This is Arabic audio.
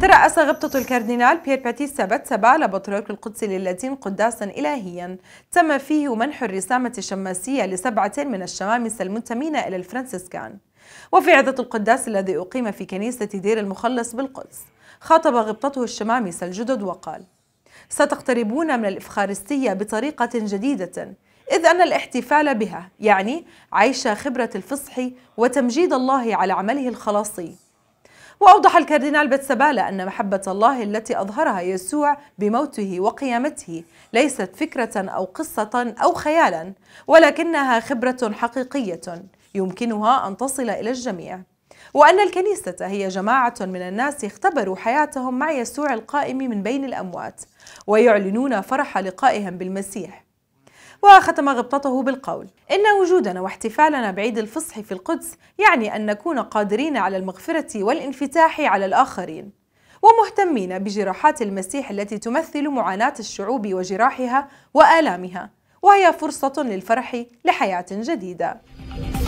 ترأس غبطة الكاردينال بيير باتيس سبت سبع لبطريرك القدس للاتين قداسا إلهيا تم فيه منح الرسامة الشماسية لسبعة من الشمامسة المنتمين إلى الفرنسيسكان وفي عظة القداس الذي أقيم في كنيسة دير المخلص بالقدس خاطب غبطته الشمامسة الجدد وقال ستقتربون من الإفخارستية بطريقة جديدة إذ أن الاحتفال بها يعني عيش خبرة الفصح وتمجيد الله على عمله الخلاصي وأوضح الكاردينال بتسبالة أن محبة الله التي أظهرها يسوع بموته وقيامته ليست فكرة أو قصة أو خيالا ولكنها خبرة حقيقية يمكنها أن تصل إلى الجميع وأن الكنيسة هي جماعة من الناس اختبروا حياتهم مع يسوع القائم من بين الأموات ويعلنون فرح لقائهم بالمسيح وختم غبطته بالقول إن وجودنا واحتفالنا بعيد الفصح في القدس يعني أن نكون قادرين على المغفرة والانفتاح على الآخرين ومهتمين بجراحات المسيح التي تمثل معاناة الشعوب وجراحها وآلامها وهي فرصة للفرح لحياة جديدة